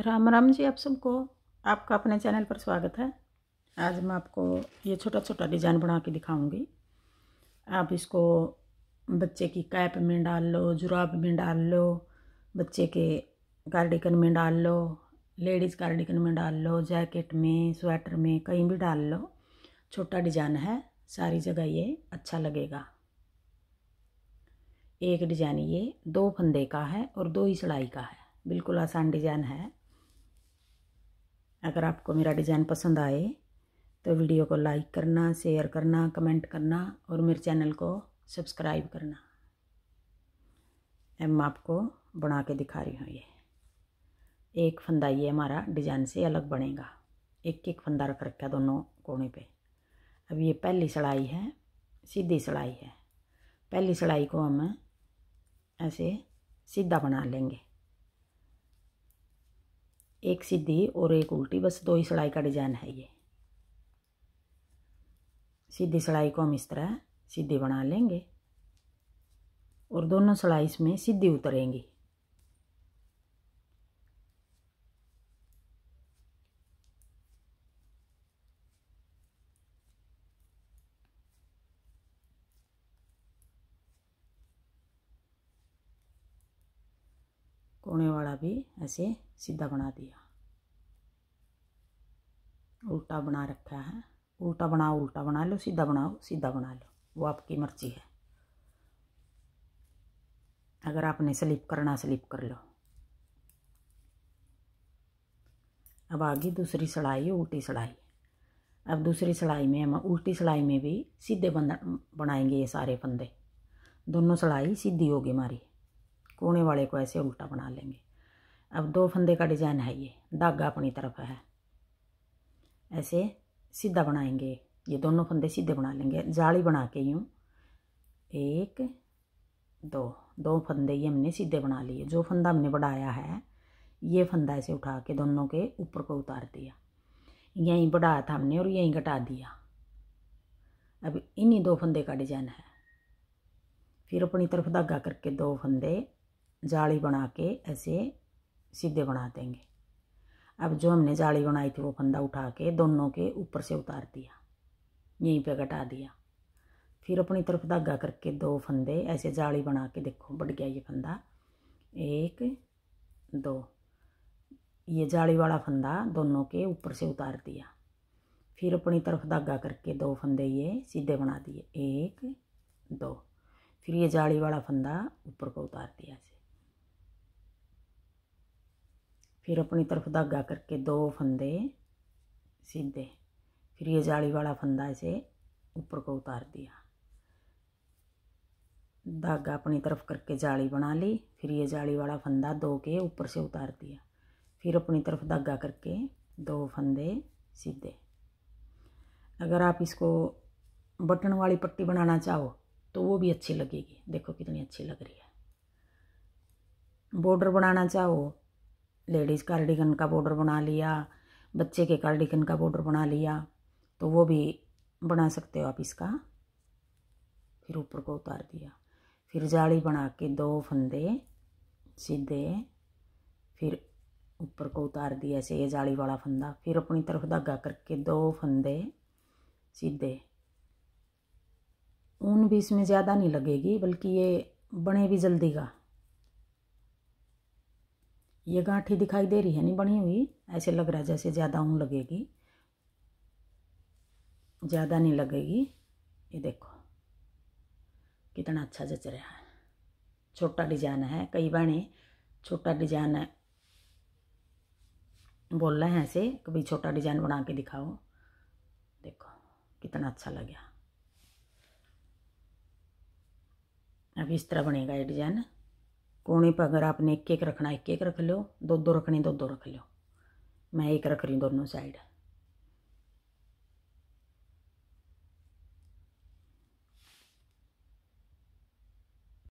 राम राम जी आप सबको आपका अपने चैनल पर स्वागत है आज मैं आपको ये छोटा छोटा डिज़ाइन बना के दिखाऊंगी आप इसको बच्चे की कैप में डाल लो जुराब में डाल लो बच्चे के कार्डिकन में डाल लो लेडीज़ कार्डिकन में डाल लो जैकेट में स्वेटर में कहीं भी डाल लो छोटा डिज़ाइन है सारी जगह ये अच्छा लगेगा एक डिज़ाइन ये दो फंदे का है और दो ही सिलाई का है बिल्कुल आसान डिज़ाइन है अगर आपको मेरा डिज़ाइन पसंद आए तो वीडियो को लाइक करना शेयर करना कमेंट करना और मेरे चैनल को सब्सक्राइब करना हम आपको बना के दिखा रही हूँ ये एक फंदा ये हमारा डिज़ाइन से अलग बनेगा एक एक फंदा रख रखा दोनों कोने पे अब ये पहली सड़ाई है सीधी सड़ाई है पहली सड़ाई को हम ऐसे सीधा बना लेंगे एक सीधी और एक उल्टी बस दो ही सिलाई का डिज़ाइन है ये सीधी सिलाई को हम इस तरह सीधी बना लेंगे और दोनों सिलाई इसमें सीधी उतरेंगी कोने वाला भी ऐसे सीधा बना दिया उल्टा बना रखा है उल्टा बनाओ उल्टा बना लो सीधा बनाओ सीधा बना लो वो आपकी मर्जी है अगर आपने स्लिप करना स्लिप कर लो अब आगे दूसरी सिलाई उल्टी सिलाई अब दूसरी सिलाई में हम उल्टी सिलाई में भी सीधे बन बनाएंगे ये सारे फंदे दोनों सिलाई सीधी होगी हमारी कोने वाले को ऐसे उल्टा बना लेंगे अब दो फंदे का डिज़ाइन है ये धागा अपनी तरफ है ऐसे सीधा बनाएंगे ये दोनों फंदे सीधे बना लेंगे जाली बना के यूँ एक दो दो फंदे ये हमने सीधे बना लिए जो फंदा हमने बढ़ाया है ये फंदा ऐसे उठा के दोनों के ऊपर को उतार दिया यहीं बढ़ाया था हमने और यहीं घटा दिया अब इन्हीं दो फंदे का डिजाइन है फिर अपनी तरफ धागा करके दो फंदे जाली बना के ऐसे सीधे बना देंगे अब जो हमने जाली बनाई थी वो फंदा उठा के दोनों के ऊपर से उतार दिया यहीं पे घटा दिया फिर अपनी तरफ धागा करके दो फंदे ऐसे जाली बना के देखो बढ़ गया ये फंदा एक दो ये जाली वाला फंदा दोनों के ऊपर से उतार दिया फिर अपनी तरफ धागा करके दो फंदे ये सीधे बना दिए एक दो फिर ये जाली वाला फंदा ऊपर को उतार दिया ऐसे फिर अपनी तरफ धागा करके दो फंदे सीधे फिर ये जाली वाला फंदा इसे ऊपर को उतार दिया धागा अपनी तरफ करके जाली बना ली फिर ये जाली वाला फंदा दो के ऊपर से उतार दिया फिर अपनी तरफ धागा करके दो फंदे सीधे अगर आप इसको बटन वाली पट्टी बनाना चाहो तो वो भी अच्छी लगेगी देखो कितनी अच्छी लग रही है बॉर्डर बनाना चाहो लेडीज़ कार्डिगन का बॉर्डर बना लिया बच्चे के कार्डिगन का बॉर्डर बना लिया तो वो भी बना सकते हो आप इसका फिर ऊपर को उतार दिया फिर जाली बना के दो फंदे सीधे फिर ऊपर को उतार दिया ऐसे ये जाली वाला फंदा फिर अपनी तरफ धागा करके दो फंदे सीधे ऊन भी इसमें ज़्यादा नहीं लगेगी बल्कि ये बने भी जल्दी का ये गांठी दिखाई दे रही है नहीं बनी हुई ऐसे लग रहा है जैसे ज़्यादा ऊन लगेगी ज़्यादा नहीं लगेगी ये देखो कितना अच्छा जच रहा है छोटा डिजाइन है कई बहने छोटा डिजाइन बोल रहे हैं ऐसे कभी छोटा डिजाइन बना के दिखाओ देखो कितना अच्छा गया अब इस तरह बनेगा ये डिजाइन कोने पर अगर आपने एक एक रखना एक एक रख लो दो दो रखनी दो दो रख लो मैं एक रख रही हूँ दोनों साइड